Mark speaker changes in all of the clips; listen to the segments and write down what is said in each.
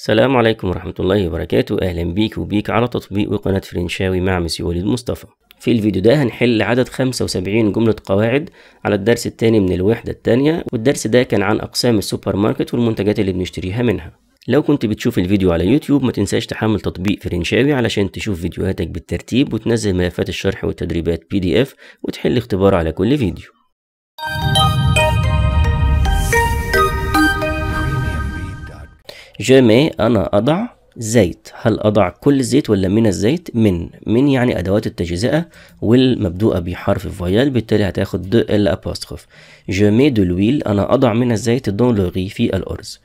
Speaker 1: السلام عليكم ورحمة الله وبركاته أهلا بيك وبيك على تطبيق وقناة فرنشاوي مع مسيو وليد مصطفى في الفيديو ده هنحل عدد 75 جملة قواعد على الدرس الثاني من الوحدة الثانية والدرس ده كان عن أقسام السوبر ماركت والمنتجات اللي بنشتريها منها لو كنت بتشوف الفيديو على يوتيوب ما تنساش تحمل تطبيق فرنشاوي علشان تشوف فيديوهاتك بالترتيب وتنزل ملفات الشرح والتدريبات بي دي اف وتحل اختبار على كل فيديو جمي أنا أضع زيت هل أضع كل الزيت ولا من الزيت من من يعني أدوات التجزئة والمبدوءة بحرف فويال بالتالي هتاخد دو ال جمي دو لويل أنا أضع من الزيت دون لو في الأرز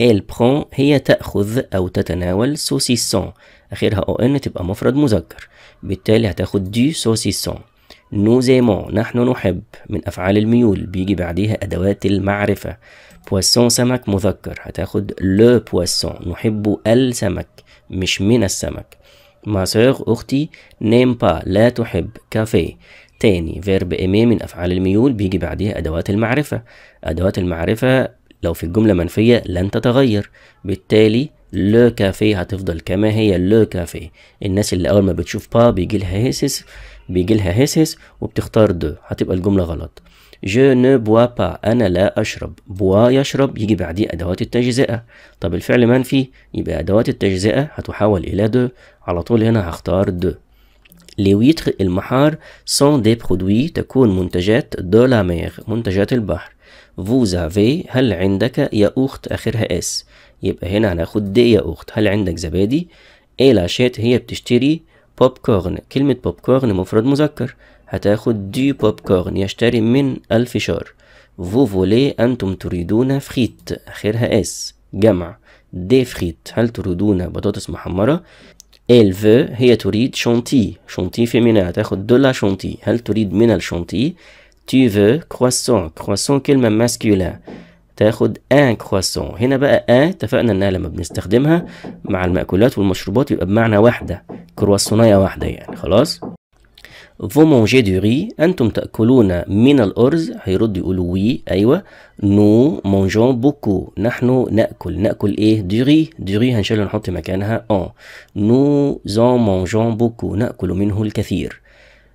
Speaker 1: إل بخون هي تأخذ أو تتناول سوسيسون آخرها أو إن تبقى مفرد مذكر بالتالي هتاخد دي سوسيسون نوزيمون نحن نحب من أفعال الميول بيجي بعديها أدوات المعرفة بواسون سمك مذكر هتاخد لو بواسون نحب السمك مش من السمك ما سوغ أختي نيم با لا تحب كافيه تاني فيرب ايمي من أفعال الميول بيجي بعديها أدوات المعرفة أدوات المعرفة لو في الجملة منفية لن تتغير بالتالي لو كافيه هتفضل كما هي لو كافيه الناس اللي أول ما بتشوف با بيجي لها هيسس بيجي لها هيسس وبتختار دو هتبقى الجملة غلط Je ne bois pas أنا لا أشرب بوا يشرب يجي بعديه أدوات التجزئة طب الفعل منفي يبقى أدوات التجزئة هتحول إلى دو على طول هنا هختار دو لي المحار sont des produits تكون منتجات دو la مير منتجات البحر vous avez هل عندك يا أخت آخرها اس يبقى هنا هناخد دي يا أخت هل عندك زبادي إيه لاشيت هي بتشتري بوب كورن كلمة بوب كورن مفرد مذكر هتاخد دي بوب كورن يشتري من ألف شار فولي أنتم تريدون فخيت آخرها اس جمع دي فخيت هل تريدون بطاطس محمرة ال فو هي تريد شونتي شونتي فيمينا هتاخد دولا شونتي هل تريد من الشونتي تي فو croissant croissant كلمة ماسكيولا تاخد ان كرواسون هنا بقى ان اتفقنا انها لما بنستخدمها مع المأكولات والمشروبات يبقى بمعنى واحدة كرواسونية واحدة يعني خلاص فو مونجي دو ري انتم تاكلون من الارز هيرد يقولوا وي ايوه نو مونجون بوكو نحن ناكل ناكل ايه دو ري دو ري هنشيل نحط مكانها ان نو زون مونجون بوكو ناكل منه الكثير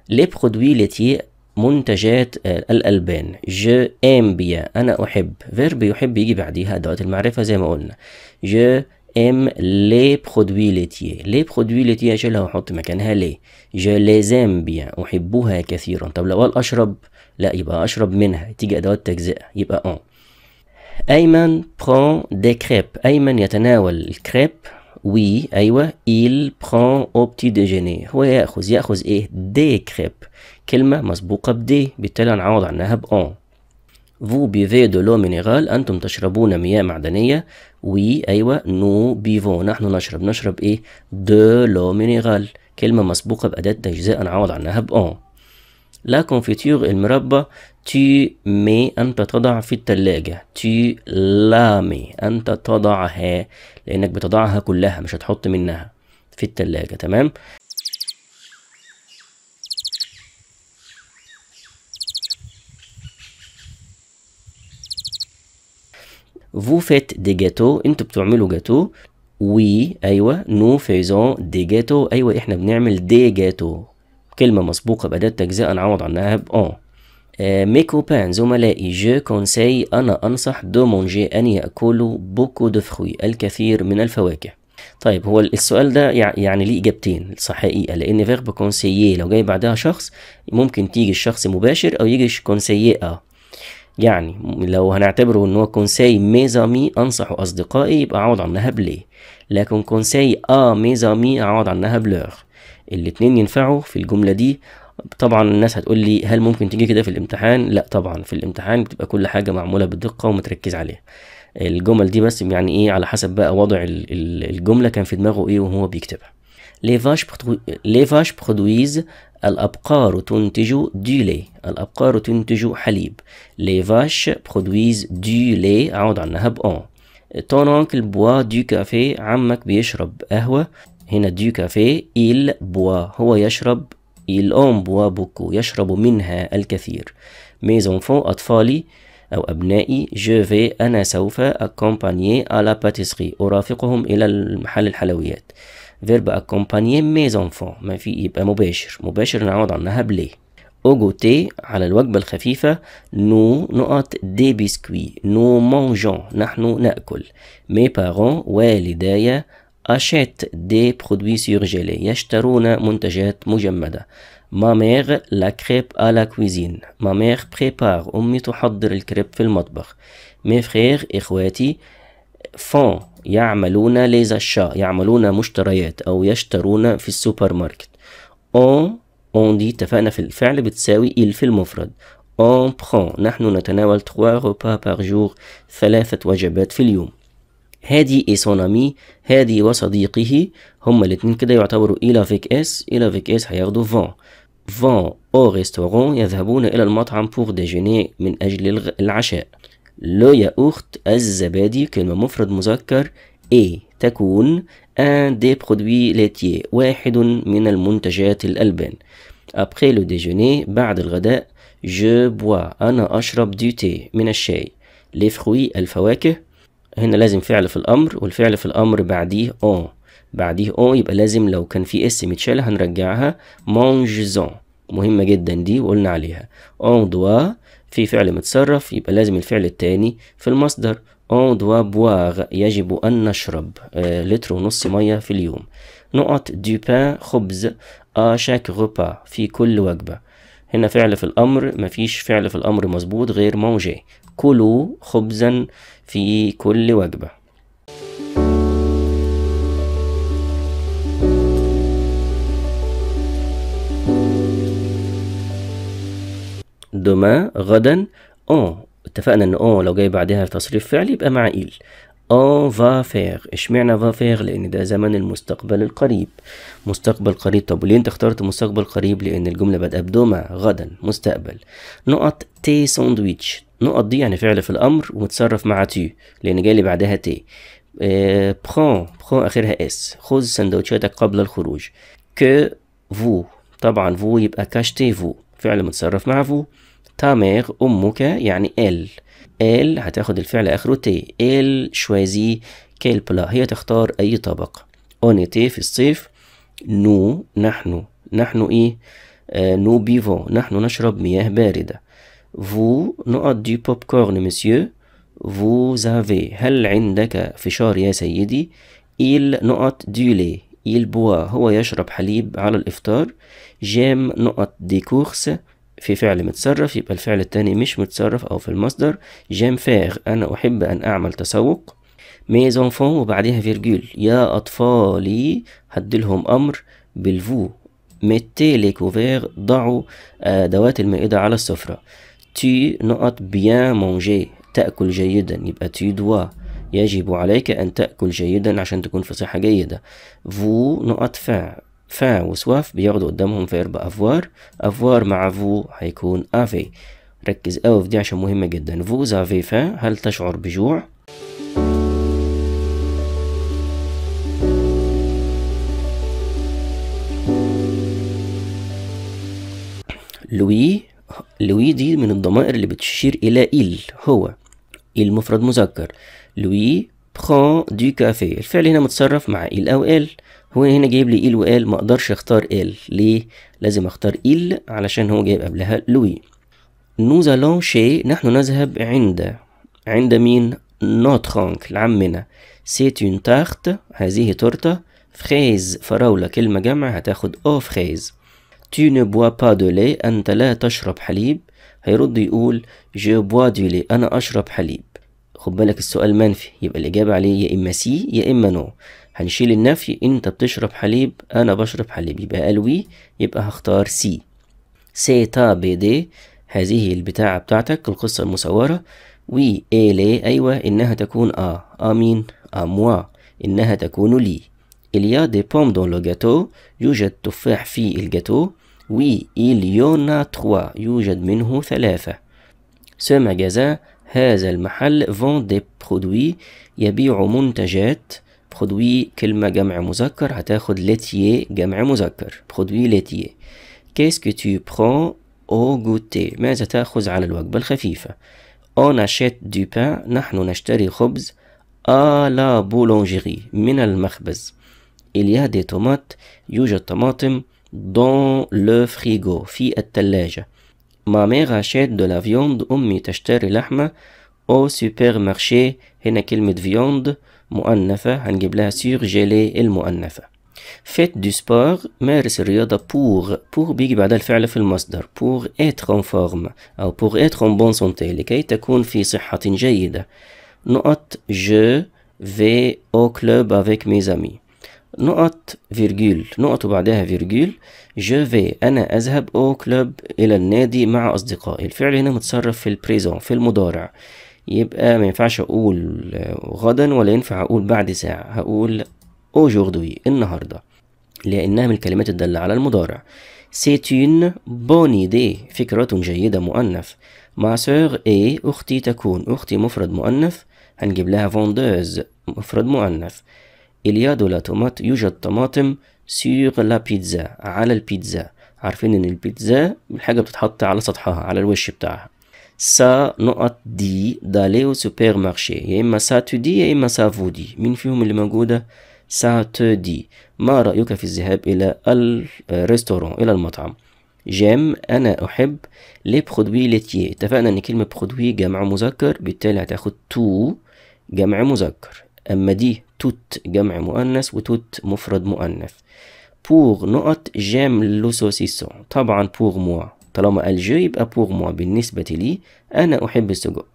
Speaker 1: لي برودوي لتي منتجات الألبان جو ام بيان أنا أحب فيرب يحب يجي بعديها أدوات المعرفة زي ما قلنا جو ام لي برودوي ليتيي لي برودوي ليتيي اشيلها واحط مكانها لي جو ليزام بيان احبها كثيرا طب لو قال اشرب لا يبقى اشرب منها تيجي ادوات تجزئه يبقى اون ايمن برون دي كريب ايمن يتناول الكريب وي ايوه il prend au petit déjeuner هو ياخذ ياخذ ايه دي كريب كلمه مسبوقه بدي بالتالي هنعوض عنها بان فو بيفي دو لو مينيرال أنتم تشربون مياه معدنية وي أيوة نو بيفو نحن نشرب نشرب إيه دو لو مينيرال كلمة مسبوقة بأداة تجزاء نعوض عنها بأون لا كونفيتور المربى تي مي أنت تضع في التلاجة تي مي أنت تضعها لأنك بتضعها كلها مش هتحط منها في التلاجة تمام فو فيت دي جاتو انتوا بتعملوا جاتو وي ايوه نو فيزون دي جاتو ايوه احنا بنعمل دي جاتو كلمه مسبوقه باداه تجزئه نعوض عنها اون مي كوبان زملائي جو كونساي انا انصح دو مونجي ان ياكلوا بوكو دو فخوي الكثير من الفواكه طيب هو السؤال ده يعني ليه اجابتين حقيقه لان فيرب كونسيي لو جاي بعدها شخص ممكن تيجي الشخص مباشر او يجي كونسيي يعني لو هنعتبره ان هو كونساي ميزامي انصح اصدقائي يبقى اعوض عنها بلي لكن كونساي اه ميزامي اعوض عنها بلور الاتنين ينفعوا في الجملة دي طبعا الناس هتقول لي هل ممكن تيجي كده في الامتحان لا طبعا في الامتحان بتبقى كل حاجة معمولة بدقة ومتركز عليها الجمل دي بس يعني ايه على حسب بقى وضع الجملة كان في دماغه ايه وهو بيكتبها لي فاش les vaches produisent الأبقار تنتج دي لي الأبقار تنتج حليب لي فاش برودويز دي لي أعود عنها بأون تون أونكل بوا دي كافي عمك بيشرب قهوة هنا دي كافي إل بوا هو يشرب إل أون بوا بوكو يشرب منها الكثير ميز فون أطفالي أو أبنائي جو في أنا سوف أكومبانيي على باتيسري أرافقهم إلى محل الحلويات فيرب اكومبانيي ميز انفون ما في يبقى مباشر مباشر نعوض عنها بلي اوغوتي على الوجبة الخفيفة نو نقط دي بيسكوي نو مانجون نحن نأكل مي بارون والدايا أشيت دي برودوي سورجيلي يشترون منتجات مجمدة ما ميغ لا كريب أ لا كويزين ما ميغ بريبار أمي تحضر الكريب في المطبخ مي فرير إخواتي فون يعملون ليزا شا يعملون مشتريات أو يشترون في السوبر ماركت أون أون دي اتفقنا في الفعل بتساوي إل في المفرد أون بخون نحن نتناول تخوا روبا باغ جور ثلاثة وجبات في اليوم هادي اي سون امي هادي وصديقه هما الاتنين كده يعتبروا إلى فيك اس إلى فيك اس هياخدوا فون فون أو ريستورون يذهبون إلى المطعم بور ديجيني من أجل العشاء لو اخت الزبادي كلمة مفرد مذكر اي تكون ان دي برودوي ليتيي واحد من المنتجات الألبان ابخي لو ديجوني بعد الغداء جو بوا أنا أشرب دي تي من الشاي لي فروي الفواكه هنا لازم فعل في الأمر والفعل في الأمر بعديه او بعديه او يبقى لازم لو كان في اس متشالة هنرجعها مونجزون مهمة جدا دي وقلنا عليها اون دوا في فعل متصرف يبقى لازم الفعل التاني في المصدر on doit boire يجب أن نشرب آه، لتر ونص مية في اليوم نقط دو بان خبز آ شاك غوبا في كل وجبة هنا فعل في الأمر مفيش فعل في الأمر مظبوط غير مونجي كلوا خبزا في كل وجبة دوما غدا اون اتفقنا ان اون لو جاي بعدها تصريف فعلي يبقى مع إيل اون فا فيغ اشمعنى فا فيغ لان ده زمن المستقبل القريب مستقبل قريب طب وليه انت اخترت مستقبل قريب لان الجمله بادئه بدوما غدا مستقبل نقط تي ساندويتش نقط دي يعني فعل في الامر ومتصرف مع تي لان جاي لي بعدها تي برون برون اخرها اس خذ سندوتشاتك قبل الخروج كو فو طبعا فو يبقى كاشتي فو فعل متصرف مع فو تامير أمك يعني ال ال هتاخد الفعل آخره تي ال شوازي بلا هي تختار أي طبق أونيتي في الصيف نو نحن نحن إيه آه، نو بيفون نحن نشرب مياه باردة فو دي بوب كورن مسيو فو زافي هل عندك فشار يا سيدي إيل نقط ديولي إيل بوا هو يشرب حليب على الإفطار جيم نقط دي كورس في فعل متصرف يبقى الفعل التاني مش متصرف أو في المصدر جيم فاغ أنا أحب أن أعمل تسوق ميز أنفون وبعديها فيرجول يا أطفالي هديلهم أمر بالفو ميتي لي كوفير ضعوا أدوات آه، المائدة على السفرة تي نقط بيان مونجي تأكل جيدا يبقى تي دوا يجب عليك أن تأكل جيدا عشان تكون في صحة جيدة فو نقط فا فا وسواف بياخدوا قدامهم فيرب افوار افوار مع فو هيكون افي ركز قوي في دي عشان مهمة جدا فو زافي فا هل تشعر بجوع لوي لوي دي من الضمائر اللي بتشير إلى إل هو مفرد مذكر لوي بخون دي كافي الفعل هنا متصرف مع إل أو إل هو هنا جايب لي إيل وقال ما اقدرش اختار إيل ليه لازم اختار إيل علشان هو جايب قبلها لوي nous allons نحن نذهب عند عند مين نوت خانك لعمنا سيت اون تارت هذه تورتة فريز فراولة كلمة جمع هتاخد او فريز تو نو بوا با دو لي أنت لا تشرب حليب هيرد يقول جو بوا دو لي أنا أشرب حليب خد بالك السؤال منفي يبقى الإجابة عليه يا إما سي يا إما نو no. هنشيل النفي انت بتشرب حليب انا بشرب حليب يبقى قال وي يبقى هختار سي سي تا بي دي هذه البتاعة بتاعتك القصة المصورة وي اي لي ايوه انها تكون ا امين اموا انها تكون لي Il y a des pommes dans le gâteau. يوجد تفاح في الجاتو. وي il y en a trois. يوجد منه ثلاثة. Ce magasin, هذا المحل, vend des produits. يبيع منتجات. برودوي كلمة جمع مذكر هتاخد ليتيي جمع مذكر برودوي كيس كيسكو تو برون او غوتي ماذا تأخذ على الوجبة الخفيفة on achète دو بان نحن نشتري خبز آ لا بولونجيري من المخبز il y a des tomates يوجد طماطم دون لو فريغو في الثلاجة ما ميغا شيت دو لا فيوند أمي تشتري لحمة او سوبر مارشي هنا كلمة فيوند مؤنثة هنجيب لها سيغ جيلي المؤنثة فيت دو سبور مارس الرياضة بور بور بيجي بعدها الفعل في المصدر بور اتر اون فورم أو بور اتر اون بون سونتي لكي تكون في صحة جيدة نقط جو في او كلوب افيك ميزامي نقط فيرجول نقط وبعدها فيرجول جو في انا اذهب او كلوب الى النادي مع اصدقائي الفعل هنا متصرف في البريزون في المضارع يبقى ما ينفعش اقول غدا ولا ينفع اقول بعد ساعة هقول اوجوردوي النهاردة لأنها من الكلمات الدالة على المضارع سيتين بوني دي فكرة جيدة مؤنث ما سوغ اي أختي تكون أختي مفرد مؤنث هنجيب لها فوندوز مفرد مؤنث اليا دولا تومات يوجد طماطم سيغ لا بيتزا على البيتزا عارفين إن البيتزا الحاجة بتتحط على سطحها على الوش بتاعها سا نقط دي d'aller سوبر مارشي يا إما سا تو دي يا إما سا فو دي مين فيهم اللي موجودة سا تو دي ما رأيك في الذهاب إلى الريستورون إلى المطعم جيم أنا أحب لي برودوي ليتيه اتفقنا إن كلمة برودوي جمع مذكر بالتالي هتاخد تو جمع مذكر أما دي توت جمع مؤنث وتوت مفرد مؤنث بور نقط جيم لو سوسيسون طبعا بور موا طالما الجو يبقى بور موا بالنسبة لي أنا أحب السجق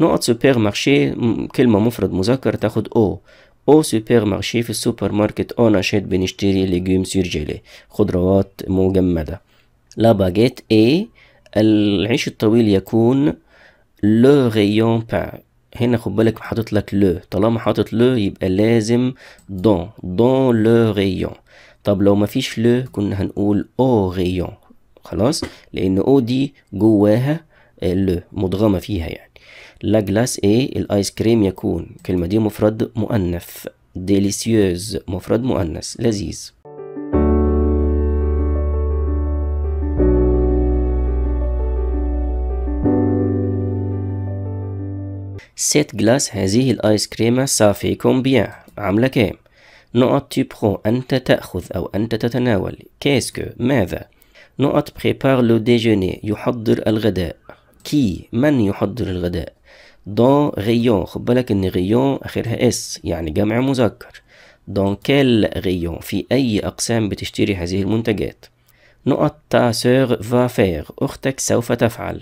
Speaker 1: نقط سوبر مارشي كلمة مفرد مذكر تاخد أو أو سوبر مارشي في السوبر ماركت أو نشيط بنشتري ليجيوم سيرجيلي خضروات مجمدة لا باجيت إي العيش الطويل يكون لو غيون بان هنا خد بالك حاطط لك لو طالما حاطط لو يبقى لازم دون دون لو غيون طب لو مفيش لو كنا هنقول او غيون خلاص لان او دي جواها آه، مدغمه فيها يعني لا جلاس ايه الايس كريم يكون الكلمه دي مفرد مؤنث ديليسيوز مفرد مؤنث لذيذ سيت جلاس هذه الآيس كريمة صافي كومبيان عاملة كام؟ نقط تيبخو أنت تأخذ أو أنت تتناول كاسكو ماذا؟ نقط prépare le déjeuner يحضر الغداء كي من يحضر الغداء دون غيون خد بالك ان غيون اخرها اس يعني جمع مذكر دون كيل غيون في اي اقسام بتشتري هذه المنتجات نقط تا سور فا فير اختك سوف تفعل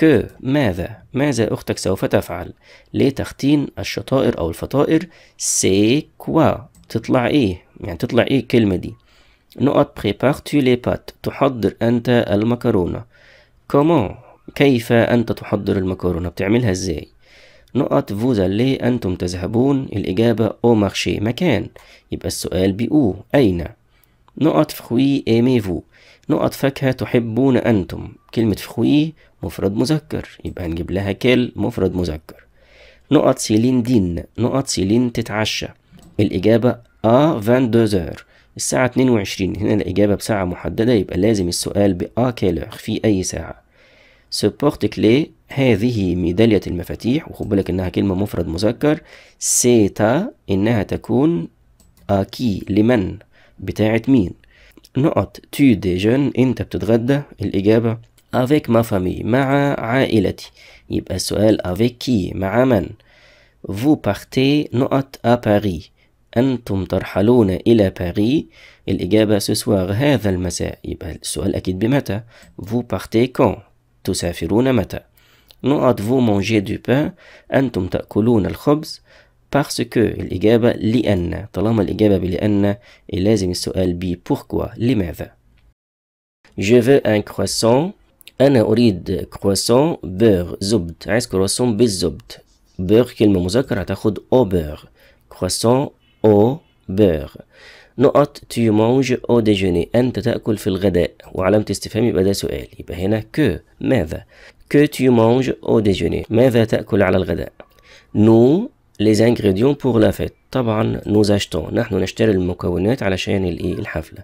Speaker 1: كو ماذا ماذا اختك سوف تفعل لتختين الشطائر او الفطائر سي كوا تطلع ايه يعني تطلع ايه الكلمه دي نقط بريبار تو لي بات تحضر أنت المكرونة كومون كيف أنت تحضر المكرونة بتعملها إزاي نقط vous لي أنتم تذهبون الإجابة أو مارشي مكان يبقى السؤال بأو أين نقط فخوي ايمي فو نقط فاكهة تحبون أنتم كلمة فخوي مفرد مذكر يبقى نجيب لها كل مفرد مذكر نقط سيلين دين نقط سيلين تتعشى الإجابة آ 22 دوزور الساعة 22 هنا الإجابة بساعة محددة يبقى لازم السؤال بأ كالور في أي ساعة سبورت كلي هذه ميدالية المفاتيح وخد بالك إنها كلمة مفرد مذكر سيتا إنها تكون أكي لمن بتاعة مين نقط تو دي جون أنت بتتغدى الإجابة افيك ما فامي مع عائلتي يبقى السؤال افيك كي مع من فو بارتي نقط ا باري أنتم ترحلون إلى باري الإجابة سوسواغ هذا المساء يبقى السؤال أكيد بمتى Vous partez quand تسافرون متى نقط vous mangez du pain أنتم تأكلون الخبز parce que الإجابة لأن طالما الإجابة بلأن لازم السؤال بي pourquoi لماذا Je veux un croissant أنا أريد كرواسون بير زبد عايز كرواسون بالزبد بير كلمة مذكرة تاخد أو بير كرواسون au beurre نقط tu manges au déjeuner أنت تأكل في الغداء وعلامة استفهام يبقى ده سؤال يبقى هنا que ماذا que tu manges au déjeuner ماذا تأكل على الغداء nous les ingrédients pour la fête طبعا nous achetons نحن نشتري المكونات علشان الايه الحفلة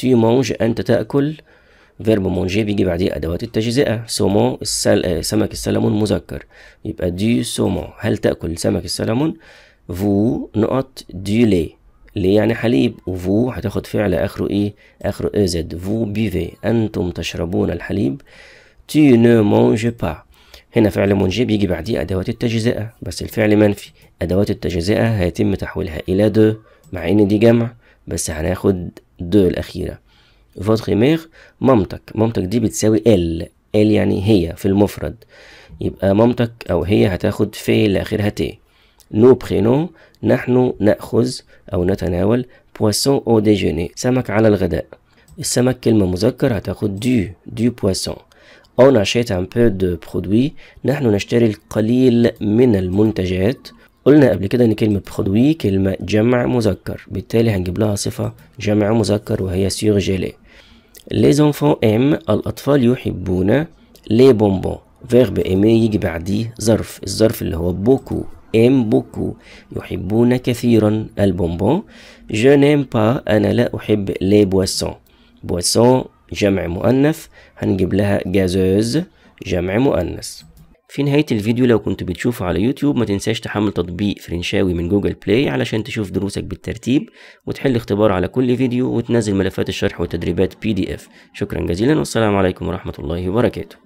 Speaker 1: tu manges أنت تأكل فيرب مونجي بيجي بعديه أدوات التجزئة سومون السل... سمك السلمون مذكر يبقى دي سومون هل تأكل سمك السلمون فو نقط دي لي ليه يعني حليب وفو هتاخد فعل اخره ايه اخره ازد زد فو بيفي انتم تشربون الحليب تي نو مونج با هنا فعل مونجي بيجي بعديه ادوات التجزئه بس الفعل منفي ادوات التجزئه هيتم تحويلها الى دو مع ان دي جمع بس هناخد دو الاخيره فوتخ ميغ مامتك مامتك دي بتساوي ال ال يعني هي في المفرد يبقى مامتك او هي هتاخد في لاخرها تي نو برينون نحن نأخذ أو نتناول بواسون أو ديجوني سمك على الغداء السمك كلمة مذكر هتاخد دو دو بواسون أو نشيت عن بو دو برودوي نحن نشتري القليل من المنتجات قلنا قبل كده ان كلمة برودوي كلمة جمع مذكر بالتالي هنجيب لها صفة جمع مذكر وهي سيغ جيلي لي زونفون ام الأطفال يحبون لي بونبون فيرب ايمي يجي بعديه ظرف الظرف اللي هو بوكو aime beaucoup يحبون كثيرا البونبون je n'aime pas أنا لا أحب les boissons boisson جمع مؤنث هنجيب لها جازوز جمع مؤنث في نهاية الفيديو لو كنت بتشوفه على يوتيوب ما تنساش تحمل تطبيق فرنشاوي من جوجل بلاي علشان تشوف دروسك بالترتيب وتحل اختبار على كل فيديو وتنزل ملفات الشرح والتدريبات بي دي اف شكرا جزيلا والسلام عليكم ورحمة الله وبركاته